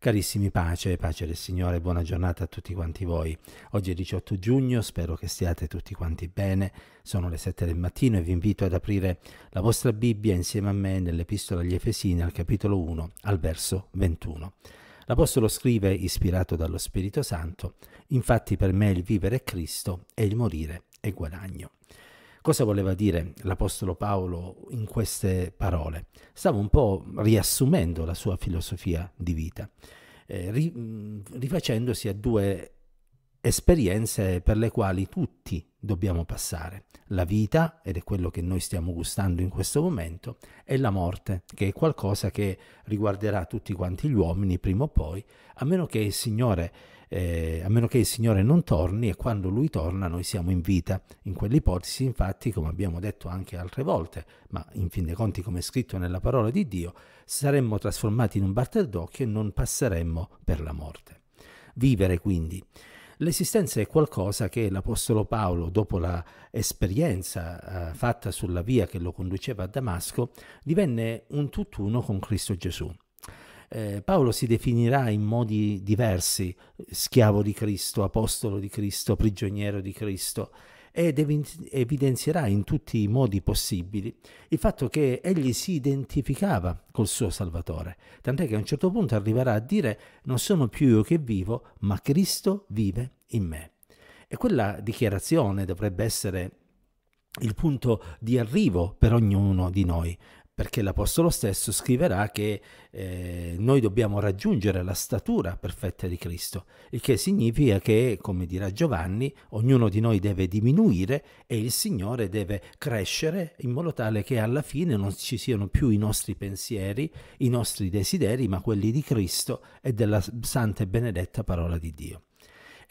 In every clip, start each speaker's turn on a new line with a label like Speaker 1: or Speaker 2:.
Speaker 1: Carissimi pace, pace del Signore, buona giornata a tutti quanti voi. Oggi è 18 giugno, spero che stiate tutti quanti bene. Sono le 7 del mattino e vi invito ad aprire la vostra Bibbia insieme a me nell'Epistola agli Efesini al capitolo 1, al verso 21. L'Apostolo scrive, ispirato dallo Spirito Santo, infatti per me il vivere è Cristo e il morire è guadagno. Cosa voleva dire l'Apostolo Paolo in queste parole? Stava un po' riassumendo la sua filosofia di vita, eh, rifacendosi a due esperienze per le quali tutti dobbiamo passare. La vita, ed è quello che noi stiamo gustando in questo momento, e la morte, che è qualcosa che riguarderà tutti quanti gli uomini prima o poi, a meno che il Signore, eh, a meno che il Signore non torni e quando Lui torna noi siamo in vita. In quell'ipotesi, infatti, come abbiamo detto anche altre volte, ma in fin dei conti come è scritto nella parola di Dio, saremmo trasformati in un batter d'occhio e non passeremmo per la morte. Vivere quindi L'esistenza è qualcosa che l'Apostolo Paolo, dopo l'esperienza eh, fatta sulla via che lo conduceva a Damasco, divenne un tutt'uno con Cristo Gesù. Eh, Paolo si definirà in modi diversi, schiavo di Cristo, apostolo di Cristo, prigioniero di Cristo ed evidenzierà in tutti i modi possibili il fatto che egli si identificava col suo Salvatore, tant'è che a un certo punto arriverà a dire non sono più io che vivo, ma Cristo vive in me. E quella dichiarazione dovrebbe essere il punto di arrivo per ognuno di noi, perché l'Apostolo stesso scriverà che eh, noi dobbiamo raggiungere la statura perfetta di Cristo, il che significa che, come dirà Giovanni, ognuno di noi deve diminuire e il Signore deve crescere in modo tale che alla fine non ci siano più i nostri pensieri, i nostri desideri, ma quelli di Cristo e della santa e benedetta parola di Dio.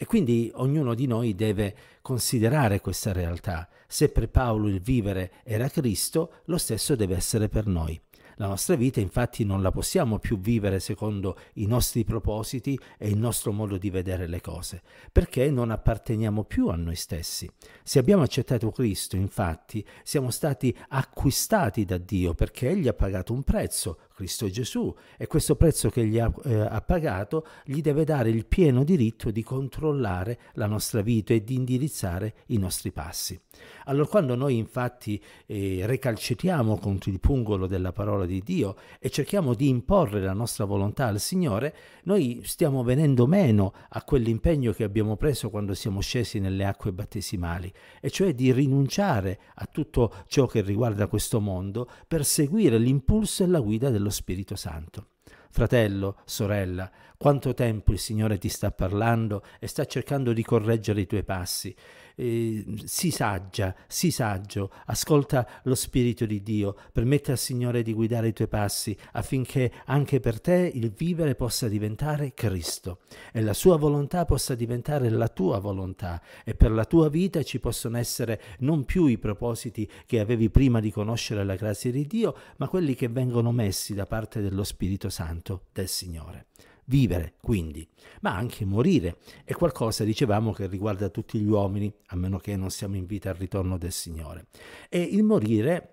Speaker 1: E quindi ognuno di noi deve considerare questa realtà. Se per Paolo il vivere era Cristo, lo stesso deve essere per noi. La nostra vita infatti non la possiamo più vivere secondo i nostri propositi e il nostro modo di vedere le cose, perché non apparteniamo più a noi stessi. Se abbiamo accettato Cristo infatti siamo stati acquistati da Dio perché Egli ha pagato un prezzo, Cristo Gesù, e questo prezzo che Egli ha, eh, ha pagato gli deve dare il pieno diritto di controllare la nostra vita e di indirizzare i nostri passi. Allora quando noi infatti eh, recalcitriamo contro il pungolo della parola di Dio e cerchiamo di imporre la nostra volontà al Signore, noi stiamo venendo meno a quell'impegno che abbiamo preso quando siamo scesi nelle acque battesimali, e cioè di rinunciare a tutto ciò che riguarda questo mondo per seguire l'impulso e la guida dello Spirito Santo. Fratello, sorella, quanto tempo il Signore ti sta parlando e sta cercando di correggere i tuoi passi eh, sii saggia, si saggio, ascolta lo Spirito di Dio, permette al Signore di guidare i tuoi passi affinché anche per te il vivere possa diventare Cristo e la sua volontà possa diventare la tua volontà e per la tua vita ci possono essere non più i propositi che avevi prima di conoscere la grazia di Dio, ma quelli che vengono messi da parte dello Spirito Santo del Signore. Vivere, quindi, ma anche morire è qualcosa, dicevamo, che riguarda tutti gli uomini, a meno che non siamo in vita al ritorno del Signore. E il morire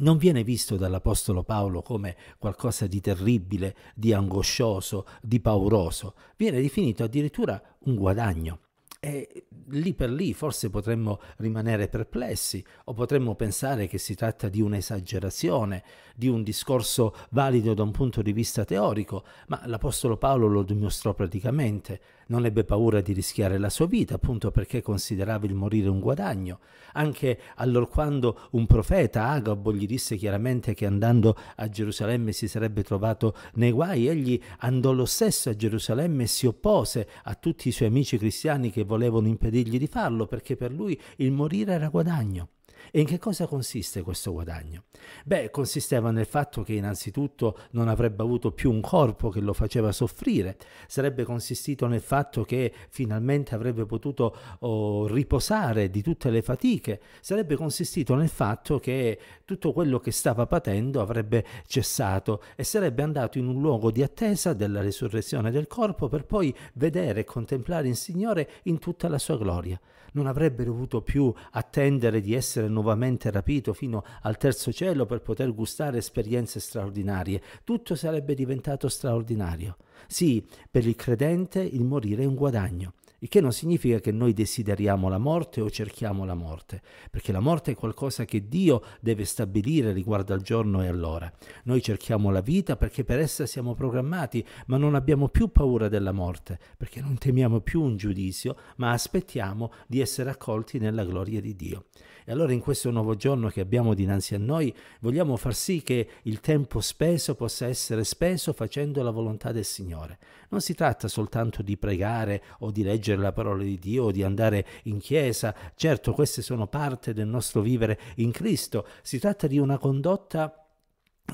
Speaker 1: non viene visto dall'Apostolo Paolo come qualcosa di terribile, di angoscioso, di pauroso, viene definito addirittura un guadagno. E lì per lì forse potremmo rimanere perplessi o potremmo pensare che si tratta di un'esagerazione, di un discorso valido da un punto di vista teorico, ma l'Apostolo Paolo lo dimostrò praticamente. Non ebbe paura di rischiare la sua vita, appunto perché considerava il morire un guadagno. Anche allorquando un profeta, Agabo, gli disse chiaramente che andando a Gerusalemme si sarebbe trovato nei guai, egli andò lo stesso a Gerusalemme e si oppose a tutti i suoi amici cristiani che volevano impedirgli di farlo perché per lui il morire era guadagno. E in che cosa consiste questo guadagno? Beh, consisteva nel fatto che innanzitutto non avrebbe avuto più un corpo che lo faceva soffrire, sarebbe consistito nel fatto che finalmente avrebbe potuto oh, riposare di tutte le fatiche, sarebbe consistito nel fatto che tutto quello che stava patendo avrebbe cessato e sarebbe andato in un luogo di attesa della risurrezione del corpo per poi vedere e contemplare il Signore in tutta la sua gloria. Non avrebbe dovuto più attendere di essere nuovamente rapito fino al terzo cielo per poter gustare esperienze straordinarie. Tutto sarebbe diventato straordinario. Sì, per il credente il morire è un guadagno il che non significa che noi desideriamo la morte o cerchiamo la morte, perché la morte è qualcosa che Dio deve stabilire riguardo al giorno e all'ora. Noi cerchiamo la vita perché per essa siamo programmati, ma non abbiamo più paura della morte, perché non temiamo più un giudizio, ma aspettiamo di essere accolti nella gloria di Dio. E allora in questo nuovo giorno che abbiamo dinanzi a noi vogliamo far sì che il tempo speso possa essere speso facendo la volontà del Signore. Non si tratta soltanto di pregare o di leggere leggere la parola di Dio, di andare in chiesa. Certo, queste sono parte del nostro vivere in Cristo. Si tratta di una condotta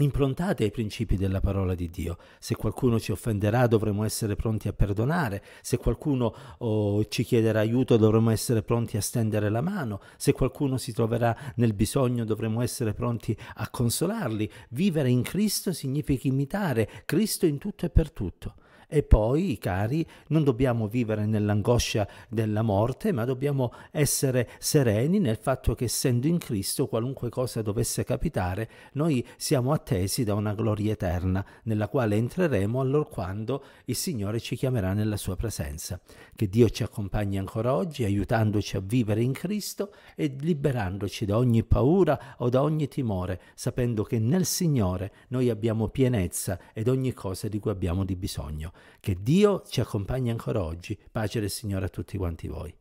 Speaker 1: improntate ai principi della parola di Dio. Se qualcuno ci offenderà dovremo essere pronti a perdonare, se qualcuno oh, ci chiederà aiuto dovremo essere pronti a stendere la mano, se qualcuno si troverà nel bisogno dovremo essere pronti a consolarli. Vivere in Cristo significa imitare Cristo in tutto e per tutto. E poi, cari, non dobbiamo vivere nell'angoscia della morte, ma dobbiamo essere sereni nel fatto che essendo in Cristo qualunque cosa dovesse capitare, noi siamo attesi da una gloria eterna, nella quale entreremo allora quando il Signore ci chiamerà nella sua presenza. Che Dio ci accompagni ancora oggi, aiutandoci a vivere in Cristo e liberandoci da ogni paura o da ogni timore, sapendo che nel Signore noi abbiamo pienezza ed ogni cosa di cui abbiamo di bisogno. Che Dio ci accompagni ancora oggi. Pace del Signore a tutti quanti voi.